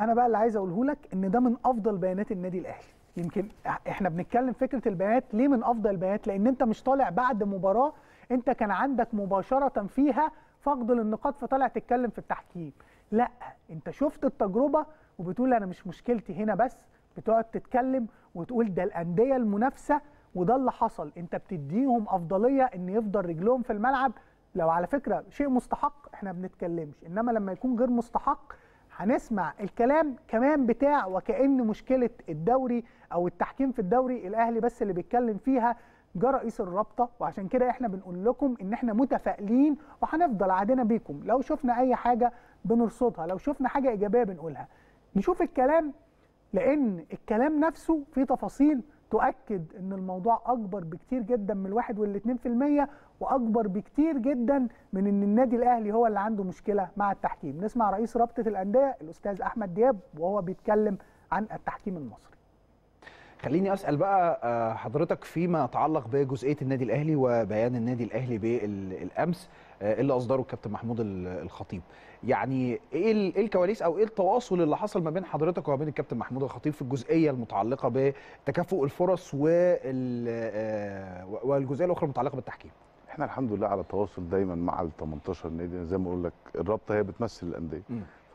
انا بقى اللي عايز اقوله لك ان ده من افضل بيانات النادي الاهلي يمكن احنا بنتكلم فكره البيانات ليه من افضل البيانات لان انت مش طالع بعد مباراه انت كان عندك مباشره فيها فقد للنقاط فطالع تتكلم في التحكيم لا انت شفت التجربه وبتقول انا مش مشكلتي هنا بس بتقعد تتكلم وتقول ده الانديه المنافسه وده اللي حصل انت بتديهم افضليه ان يفضل رجلهم في الملعب لو على فكره شيء مستحق احنا بنتكلمش انما لما يكون غير مستحق هنسمع الكلام كمان بتاع وكأن مشكلة الدوري أو التحكيم في الدوري الأهلي بس اللي بيتكلم فيها جه رئيس الرابطه وعشان كده احنا بنقول لكم ان احنا متفائلين وهنفضل عادنا بيكم لو شفنا اي حاجه بنرصدها لو شفنا حاجه ايجابيه بنقولها نشوف الكلام لان الكلام نفسه فيه تفاصيل تؤكد ان الموضوع اكبر بكتير جدا من الواحد والاتنين في المية واكبر بكتير جدا من ان النادي الاهلي هو اللي عنده مشكله مع التحكيم نسمع رئيس رابطه الانديه الاستاذ احمد دياب وهو بيتكلم عن التحكيم المصري خليني اسال بقى آه، حضرتك فيما يتعلق بجزئيه النادي الاهلي وبيان النادي الاهلي بالامس آه، اللي اصدره الكابتن محمود الخطيب يعني إيه, ايه الكواليس او ايه التواصل اللي حصل ما بين حضرتك وما بين الكابتن محمود الخطيب في الجزئيه المتعلقه بتكافؤ الفرص آه، والجزئيه الاخرى المتعلقه بالتحكيم احنا الحمد لله على تواصل دايما مع ال 18 نادي زي ما اقول لك الرابطه هي بتمثل الانديه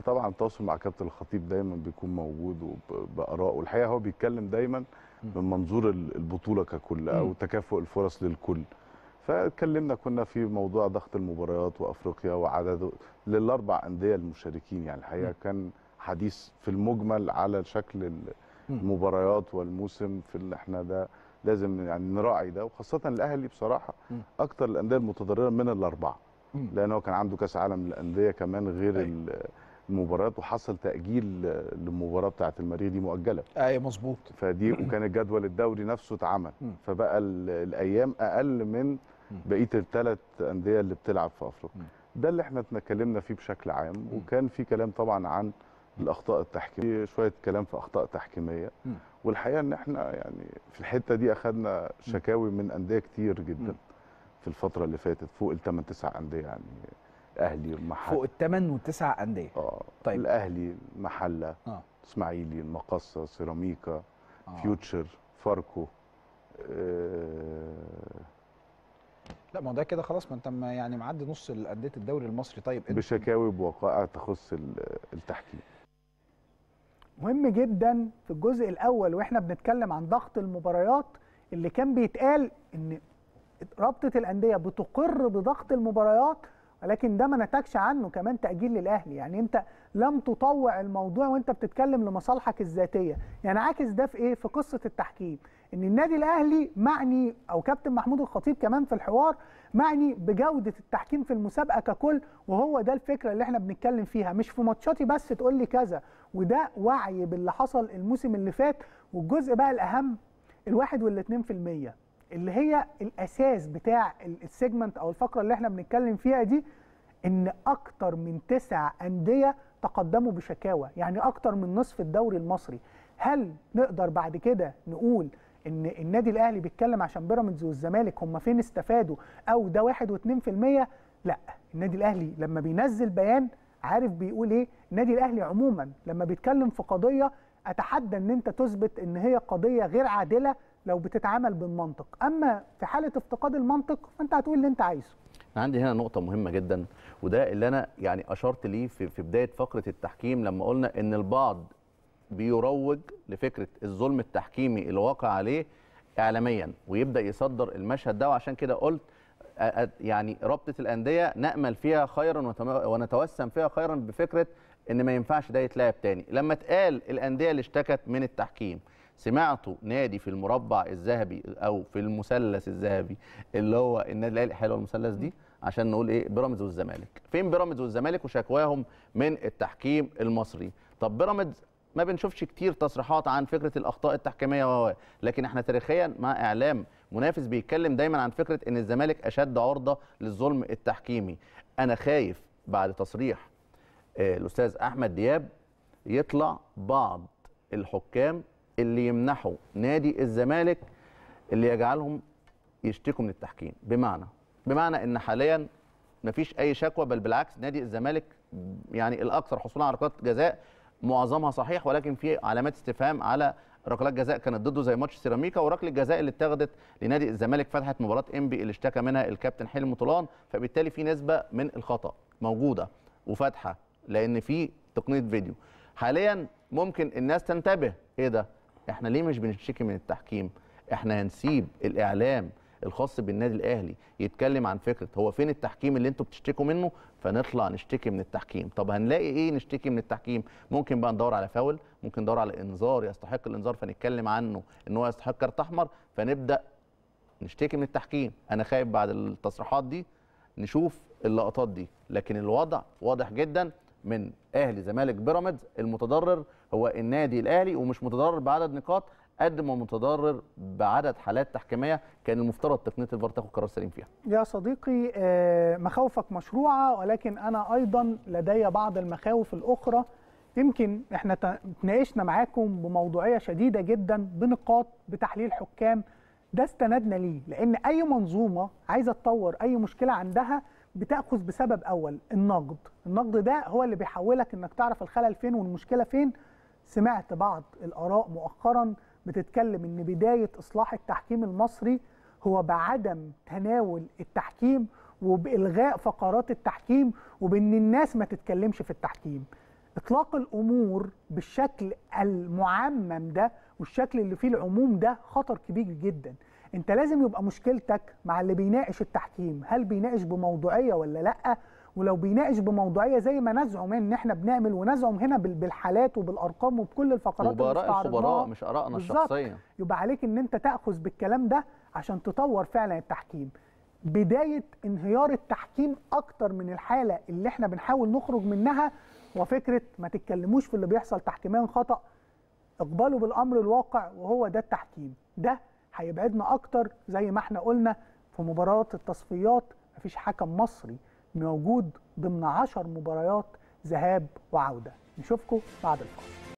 طبعا التواصل مع كابتن الخطيب دايما بيكون موجود بارائه والحقيقه هو بيتكلم دايما من منظور البطوله ككل او تكافؤ الفرص للكل فاتكلمنا كنا في موضوع ضغط المباريات وافريقيا وعدد للاربع انديه المشاركين يعني الحقيقه كان حديث في المجمل على شكل المباريات والموسم في اللي احنا ده لازم يعني نراعي ده وخاصه الاهلي بصراحه اكتر الانديه المتضرره من الاربعه لان هو كان عنده كاس عالم للانديه كمان غير أيوة. المباريات وحصل تاجيل للمباراه بتاعه المريخ دي مؤجله ايوه مظبوط فدي وكان الجدول الدوري نفسه اتعمل فبقى الايام اقل من بقيه الثلاث انديه اللي بتلعب في افريقيا ده اللي احنا اتكلمنا فيه بشكل عام وكان في كلام طبعا عن الاخطاء التحكيميه شويه كلام في اخطاء تحكيميه والحقيقه ان احنا يعني في الحته دي اخذنا شكاوي من انديه كتير جدا في الفتره اللي فاتت فوق الثمان تسع انديه يعني الاهلي المحله فوق الثمان وتسع انديه اه طيب الاهلي المحله آه. اسماعيلي المقصه سيراميكا آه. فيوتشر فاركو آه لا ما ده كده خلاص ما انت يعني معدي نص انديه الدوري المصري طيب بشكاوي بوقائع تخص التحكيم مهم جدا في الجزء الاول واحنا بنتكلم عن ضغط المباريات اللي كان بيتقال ان رابطه الانديه بتقر بضغط المباريات ولكن ده ما نتجش عنه كمان تاجيل للاهلي يعني انت لم تطوع الموضوع وانت بتتكلم لمصالحك الذاتيه يعني عاكس ده في ايه في قصه التحكيم ان النادي الاهلي معني او كابتن محمود الخطيب كمان في الحوار معني بجوده التحكيم في المسابقه ككل وهو ده الفكره اللي احنا بنتكلم فيها مش في ماتشاتي بس تقول لي كذا وده وعي باللي حصل الموسم اللي فات والجزء بقى الاهم الواحد والاتنين في المية اللي هي الاساس بتاع السيجمنت او الفقره اللي احنا بنتكلم فيها دي ان اكتر من تسع انديه تقدموا بشكاوى يعني اكتر من نصف الدوري المصري هل نقدر بعد كده نقول ان النادي الاهلي بيتكلم عشان بيراميدز والزمالك هم فين استفادوا او ده واتنين في المية لا النادي الاهلي لما بينزل بيان عارف بيقول ايه النادي الاهلي عموما لما بيتكلم في قضيه اتحدى ان انت تثبت ان هي قضيه غير عادله لو بتتعامل بالمنطق اما في حاله افتقاد المنطق فانت هتقول اللي انت عايزه انا عندي هنا نقطه مهمه جدا وده اللي انا يعني اشرت ليه في, في بدايه فقره التحكيم لما قلنا ان البعض بيروج لفكره الظلم التحكيمي الواقع عليه اعلاميا ويبدا يصدر المشهد ده وعشان كده قلت يعني رابطه الانديه نامل فيها خيرا ونتوسم فيها خيرا بفكره ان ما ينفعش ده يتلعب تاني لما اتقال الانديه اللي اشتكت من التحكيم سمعتوا نادي في المربع الذهبي او في المثلث الذهبي اللي هو النادي الاهلي حلوه المثلث دي عشان نقول ايه بيراميدز والزمالك فين بيراميدز والزمالك وشكواهم من التحكيم المصري طب بيراميدز ما بنشوفش كتير تصريحات عن فكره الاخطاء التحكيميه و لكن احنا تاريخيا مع اعلام منافس بيتكلم دايما عن فكره ان الزمالك اشد عرضه للظلم التحكيمي انا خايف بعد تصريح آه، الاستاذ احمد دياب يطلع بعض الحكام اللي يمنحوا نادي الزمالك اللي يجعلهم يشتكوا من التحكيم بمعنى بمعنى ان حاليا مفيش اي شكوى بل بالعكس نادي الزمالك يعني الاكثر حصولا على ركلات جزاء معظمها صحيح ولكن في علامات استفهام على ركلات جزاء كانت ضده زي ماتش سيراميكا وركله الجزاء اللي اتخذت لنادي الزمالك فتحت مباراه انبي اللي اشتكى منها الكابتن حلمي طولان فبالتالي في نسبه من الخطا موجوده وفاتحه لان في تقنيه فيديو حاليا ممكن الناس تنتبه ايه ده احنا ليه مش بنشتكي من التحكيم احنا هنسيب الاعلام الخاص بالنادي الاهلي يتكلم عن فكره هو فين التحكيم اللي انتوا بتشتكوا منه فنطلع نشتكي من التحكيم طب هنلاقي ايه نشتكي من التحكيم ممكن بقى ندور على فاول ممكن ندور على انذار يستحق الانذار فنتكلم عنه ان هو يستحق كارت احمر فنبدا نشتكي من التحكيم انا خايف بعد التصريحات دي نشوف اللقطات دي لكن الوضع واضح جدا من اهلي زمالك بيراميدز المتضرر هو النادي الاهلي ومش متضرر بعدد نقاط قد ما متضرر بعدد حالات تحكيميه كان المفترض تقنيه الفار تاخد قرار سليم فيها. يا صديقي آه، مخاوفك مشروعه ولكن انا ايضا لدي بعض المخاوف الاخرى يمكن احنا تناقشنا معاكم بموضوعيه شديده جدا بنقاط بتحليل حكام ده استندنا ليه لان اي منظومه عايزه تطور اي مشكله عندها بتاخذ بسبب اول النقد النقد ده هو اللي بيحولك انك تعرف الخلل فين والمشكله فين سمعت بعض الاراء مؤخرا بتتكلم ان بدايه اصلاح التحكيم المصري هو بعدم تناول التحكيم وبالغاء فقرات التحكيم وبان الناس ما تتكلمش في التحكيم اطلاق الامور بالشكل المعمم ده والشكل اللي فيه العموم ده خطر كبير جدا انت لازم يبقى مشكلتك مع اللي بيناقش التحكيم هل بيناقش بموضوعيه ولا لا ولو بيناقش بموضوعيه زي ما نزعم ان احنا بنعمل ونزعم هنا بالحالات وبالارقام وبكل الفقرات وبراء الخبراء مش ارائنا الشخصيه يبقى عليك ان انت تاخذ بالكلام ده عشان تطور فعلا التحكيم بدايه انهيار التحكيم اكتر من الحاله اللي احنا بنحاول نخرج منها وفكره ما تتكلموش في اللي بيحصل تحكيميا خطا اقبلوا بالامر الواقع وهو ده التحكيم ده هيبعدنا اكتر زي ما احنا قلنا في مباراه التصفيات مفيش حكم مصري موجود ضمن عشر مباريات ذهاب وعوده نشوفكم بعد الفاصل